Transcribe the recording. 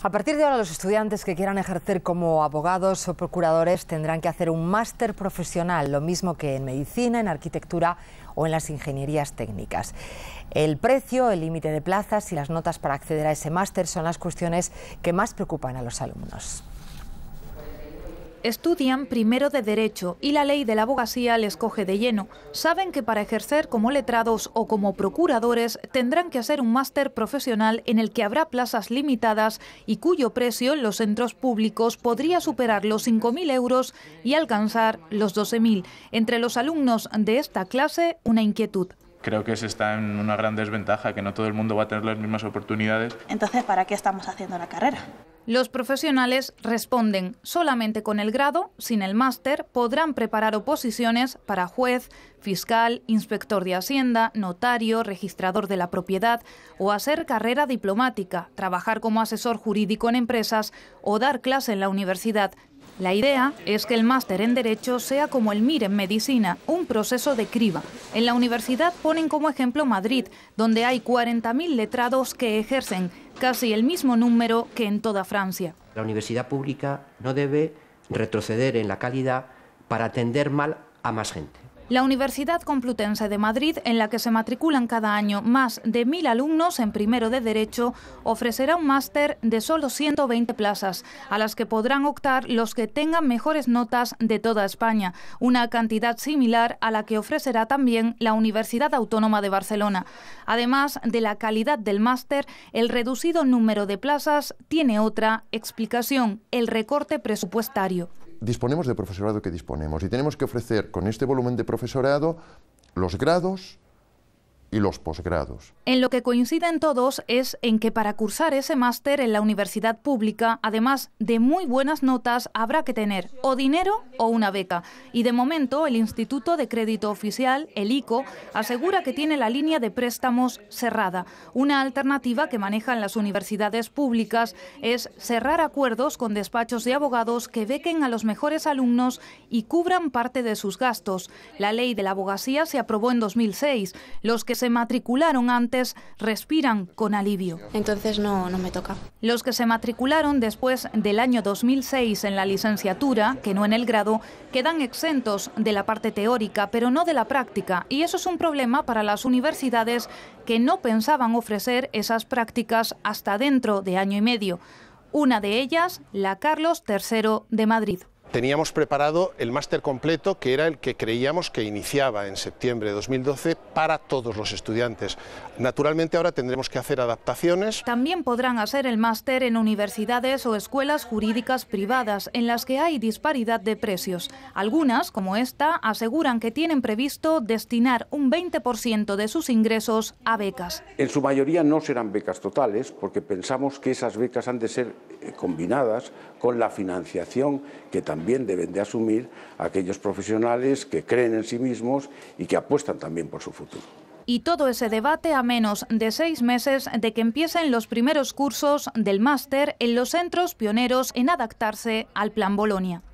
A partir de ahora, los estudiantes que quieran ejercer como abogados o procuradores tendrán que hacer un máster profesional, lo mismo que en medicina, en arquitectura o en las ingenierías técnicas. El precio, el límite de plazas y las notas para acceder a ese máster son las cuestiones que más preocupan a los alumnos. Estudian primero de derecho y la ley de la abogacía les coge de lleno. Saben que para ejercer como letrados o como procuradores tendrán que hacer un máster profesional en el que habrá plazas limitadas y cuyo precio en los centros públicos podría superar los 5.000 euros y alcanzar los 12.000. Entre los alumnos de esta clase, una inquietud creo que se está en una gran desventaja, que no todo el mundo va a tener las mismas oportunidades. Entonces, ¿para qué estamos haciendo la carrera? Los profesionales responden, solamente con el grado, sin el máster, podrán preparar oposiciones para juez, fiscal, inspector de Hacienda, notario, registrador de la propiedad o hacer carrera diplomática, trabajar como asesor jurídico en empresas o dar clase en la universidad. La idea es que el máster en Derecho sea como el MIR en Medicina, un proceso de criba. En la universidad ponen como ejemplo Madrid, donde hay 40.000 letrados que ejercen, casi el mismo número que en toda Francia. La universidad pública no debe retroceder en la calidad para atender mal a más gente. La Universidad Complutense de Madrid, en la que se matriculan cada año más de mil alumnos en primero de Derecho, ofrecerá un máster de solo 120 plazas, a las que podrán optar los que tengan mejores notas de toda España, una cantidad similar a la que ofrecerá también la Universidad Autónoma de Barcelona. Además de la calidad del máster, el reducido número de plazas tiene otra explicación, el recorte presupuestario disponemos de profesorado que disponemos y tenemos que ofrecer con este volumen de profesorado los grados, y los posgrados. En lo que coinciden todos es en que para cursar ese máster en la universidad pública, además de muy buenas notas, habrá que tener o dinero o una beca. Y de momento, el Instituto de Crédito Oficial, el ICO, asegura que tiene la línea de préstamos cerrada. Una alternativa que manejan las universidades públicas es cerrar acuerdos con despachos de abogados que bequen a los mejores alumnos y cubran parte de sus gastos. La ley de la abogacía se aprobó en 2006. Los que se matricularon antes respiran con alivio. Entonces no, no me toca. Los que se matricularon después del año 2006 en la licenciatura, que no en el grado, quedan exentos de la parte teórica, pero no de la práctica. Y eso es un problema para las universidades que no pensaban ofrecer esas prácticas hasta dentro de año y medio. Una de ellas, la Carlos III de Madrid. Teníamos preparado el máster completo, que era el que creíamos que iniciaba en septiembre de 2012 para todos los estudiantes. Naturalmente ahora tendremos que hacer adaptaciones. También podrán hacer el máster en universidades o escuelas jurídicas privadas, en las que hay disparidad de precios. Algunas, como esta, aseguran que tienen previsto destinar un 20% de sus ingresos a becas. En su mayoría no serán becas totales, porque pensamos que esas becas han de ser eh, combinadas con la financiación que también también deben de asumir aquellos profesionales que creen en sí mismos y que apuestan también por su futuro y todo ese debate a menos de seis meses de que empiecen los primeros cursos del máster en los centros pioneros en adaptarse al Plan Bolonia.